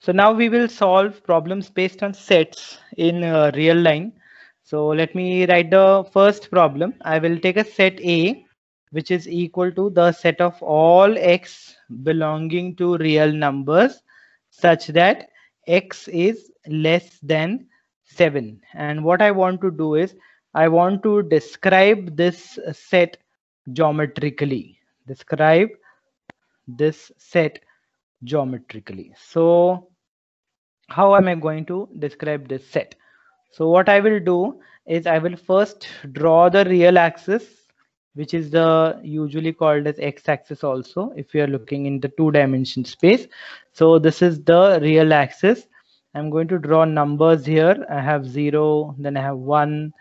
So now we will solve problems based on sets in uh, real line. So let me write the first problem. I will take a set A, which is equal to the set of all x belonging to real numbers such that x is less than 7. And what I want to do is I want to describe this set geometrically describe this set geometrically so how am i going to describe this set so what i will do is i will first draw the real axis which is the usually called as x-axis also if you are looking in the two-dimension space so this is the real axis i'm going to draw numbers here i have zero then i have one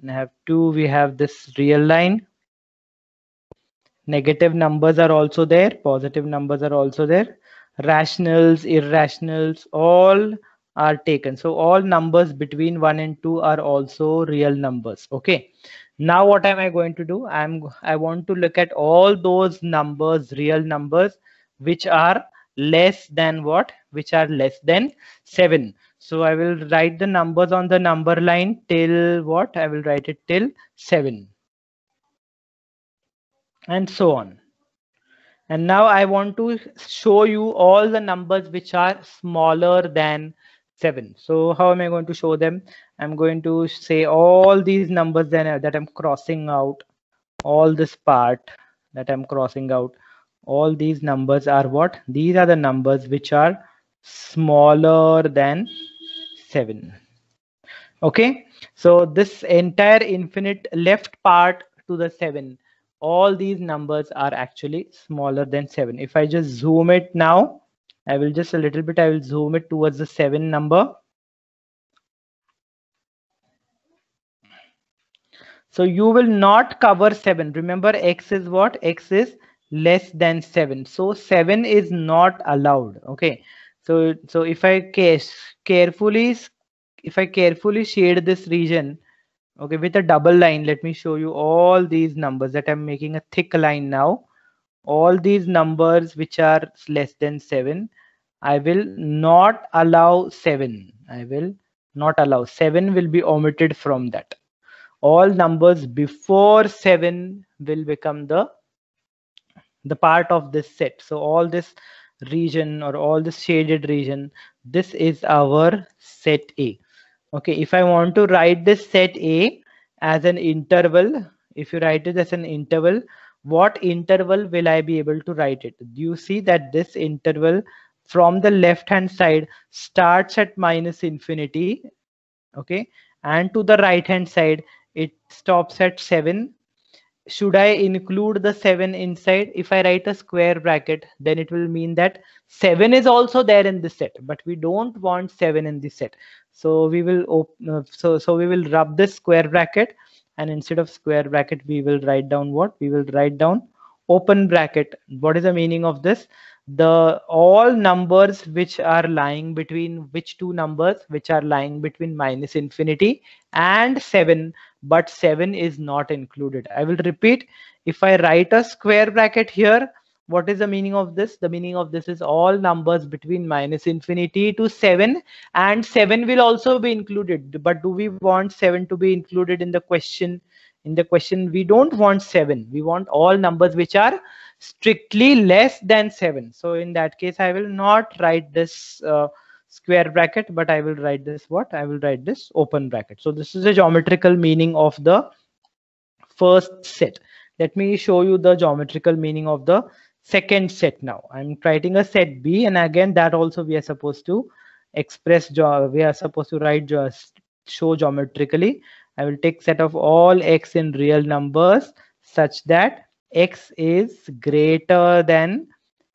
and i have two we have this real line negative numbers are also there positive numbers are also there rationals irrationals all are taken so all numbers between 1 and 2 are also real numbers okay now what am i going to do i'm i want to look at all those numbers real numbers which are less than what which are less than 7 so i will write the numbers on the number line till what i will write it till 7 and so on. And now I want to show you all the numbers which are smaller than 7. So how am I going to show them? I'm going to say all these numbers then uh, that I'm crossing out, all this part that I'm crossing out, all these numbers are what? These are the numbers which are smaller than 7. Okay, so this entire infinite left part to the 7 all these numbers are actually smaller than 7 if i just zoom it now i will just a little bit i will zoom it towards the 7 number so you will not cover 7 remember x is what x is less than 7 so 7 is not allowed okay so so if i carefully if i carefully shade this region okay with a double line let me show you all these numbers that i'm making a thick line now all these numbers which are less than 7 i will not allow 7 i will not allow 7 will be omitted from that all numbers before 7 will become the the part of this set so all this region or all this shaded region this is our set a okay if i want to write this set a as an interval if you write it as an interval what interval will i be able to write it do you see that this interval from the left hand side starts at minus infinity okay and to the right hand side it stops at 7 should I include the 7 inside? If I write a square bracket, then it will mean that 7 is also there in this set, but we don't want 7 in this set. So we will open, uh, so, so we will rub this square bracket and instead of square bracket, we will write down what? We will write down open bracket. What is the meaning of this? The all numbers which are lying between which two numbers which are lying between minus infinity and 7 but 7 is not included. I will repeat, if I write a square bracket here, what is the meaning of this? The meaning of this is all numbers between minus infinity to 7 and 7 will also be included. But do we want 7 to be included in the question? In the question, we don't want 7. We want all numbers which are strictly less than 7. So in that case, I will not write this uh, square bracket but i will write this what i will write this open bracket so this is the geometrical meaning of the first set let me show you the geometrical meaning of the second set now i'm writing a set b and again that also we are supposed to express we are supposed to write just show geometrically i will take set of all x in real numbers such that x is greater than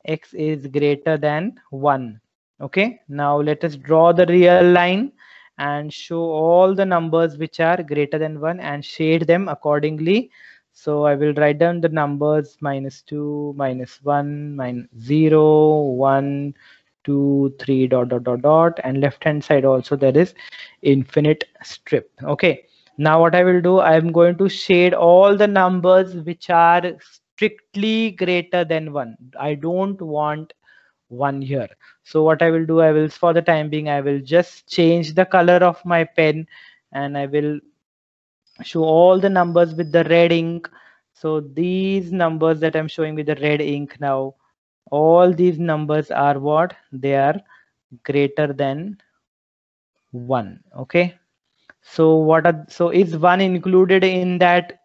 x is greater than 1 okay now let us draw the real line and show all the numbers which are greater than 1 and shade them accordingly so i will write down the numbers minus 2 minus 1 minus minus zero, one, two, three, dot dot dot dot and left hand side also there is infinite strip okay now what i will do i am going to shade all the numbers which are strictly greater than 1 i don't want one year so what i will do i will for the time being i will just change the color of my pen and i will show all the numbers with the red ink so these numbers that i'm showing with the red ink now all these numbers are what they are greater than one okay so what are so is one included in that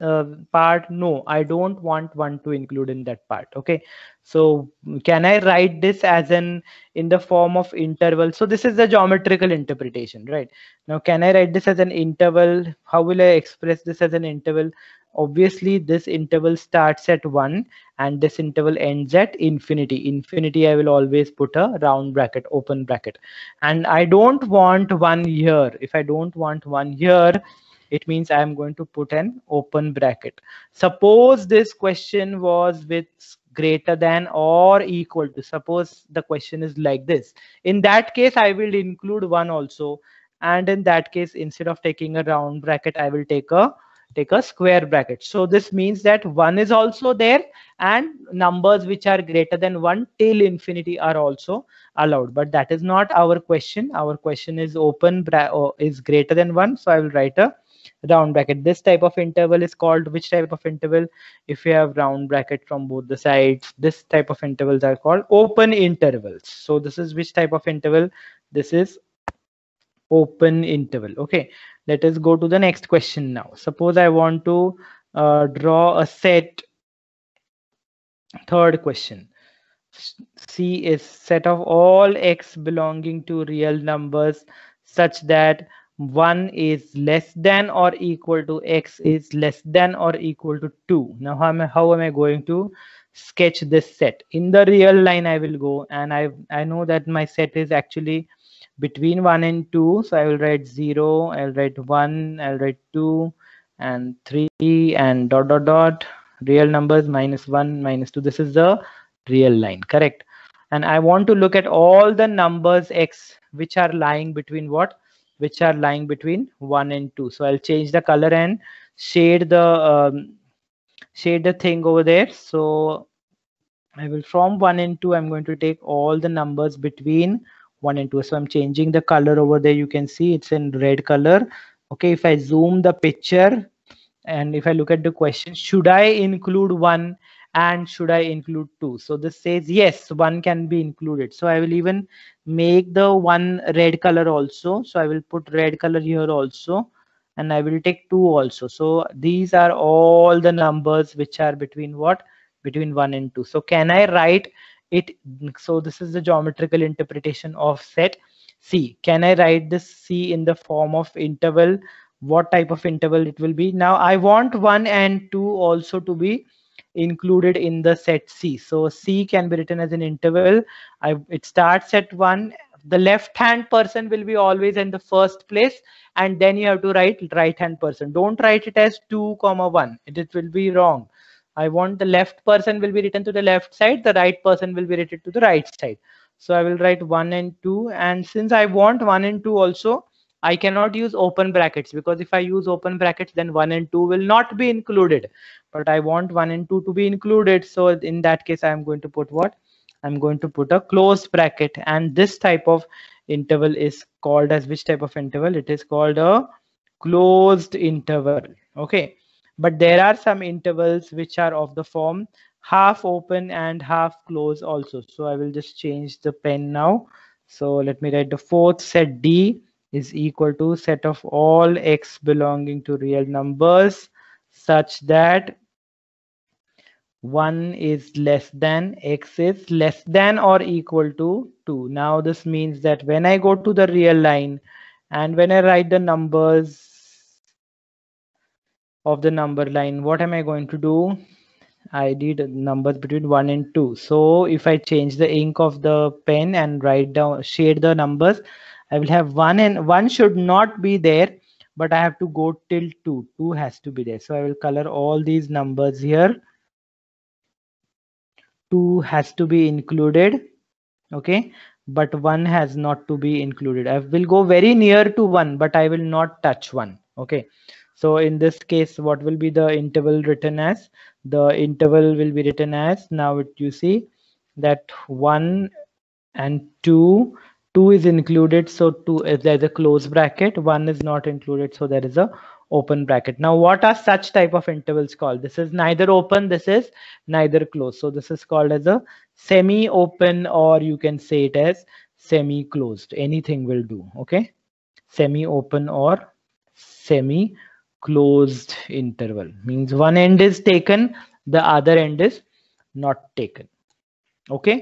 uh, part no i don't want one to include in that part okay so can i write this as an in the form of interval so this is the geometrical interpretation right now can i write this as an interval how will i express this as an interval obviously this interval starts at 1 and this interval ends at infinity infinity i will always put a round bracket open bracket and i don't want one here if i don't want one here it means i am going to put an open bracket suppose this question was with greater than or equal to suppose the question is like this in that case i will include one also and in that case instead of taking a round bracket i will take a take a square bracket so this means that one is also there and numbers which are greater than one till infinity are also allowed but that is not our question our question is open bra uh, is greater than one so i will write a round bracket this type of interval is called which type of interval if you have round bracket from both the sides this type of intervals are called open intervals so this is which type of interval this is open interval okay let us go to the next question now suppose i want to uh, draw a set third question c is set of all x belonging to real numbers such that 1 is less than or equal to x is less than or equal to 2. Now, how am I, how am I going to sketch this set? In the real line, I will go and I, I know that my set is actually between 1 and 2. So I will write 0, I'll write 1, I'll write 2 and 3 and dot dot dot real numbers minus 1 minus 2. This is the real line, correct? And I want to look at all the numbers x which are lying between what? which are lying between one and two. So I'll change the color and shade the um, shade the thing over there. So I will from one and two, I'm going to take all the numbers between one and two. So I'm changing the color over there. You can see it's in red color. Okay, if I zoom the picture and if I look at the question, should I include one and should i include two so this says yes one can be included so i will even make the one red color also so i will put red color here also and i will take two also so these are all the numbers which are between what between one and two so can i write it so this is the geometrical interpretation of set c can i write this c in the form of interval what type of interval it will be now i want one and two also to be included in the set C. So C can be written as an interval. I, it starts at one. The left hand person will be always in the first place. And then you have to write right hand person. Don't write it as two comma one. It, it will be wrong. I want the left person will be written to the left side. The right person will be written to the right side. So I will write one and two. And since I want one and two also, I cannot use open brackets because if I use open brackets, then 1 and 2 will not be included. But I want 1 and 2 to be included. So in that case, I'm going to put what? I'm going to put a close bracket. And this type of interval is called as which type of interval? It is called a closed interval. Okay. But there are some intervals which are of the form half open and half close also. So I will just change the pen now. So let me write the fourth set D is equal to set of all x belonging to real numbers such that 1 is less than x is less than or equal to 2. Now this means that when I go to the real line and when I write the numbers of the number line, what am I going to do? I did numbers between 1 and 2. So if I change the ink of the pen and write down, shade the numbers, I will have one and one should not be there, but I have to go till two. Two has to be there. So I will color all these numbers here. Two has to be included. Okay. But one has not to be included. I will go very near to one, but I will not touch one. Okay. So in this case, what will be the interval written as? The interval will be written as now it, you see that 1 and 2 2 is included so 2 is uh, there's a close bracket 1 is not included so there is a open bracket now what are such type of intervals called this is neither open this is neither closed so this is called as a semi open or you can say it as semi closed anything will do okay semi open or semi closed interval means one end is taken the other end is not taken okay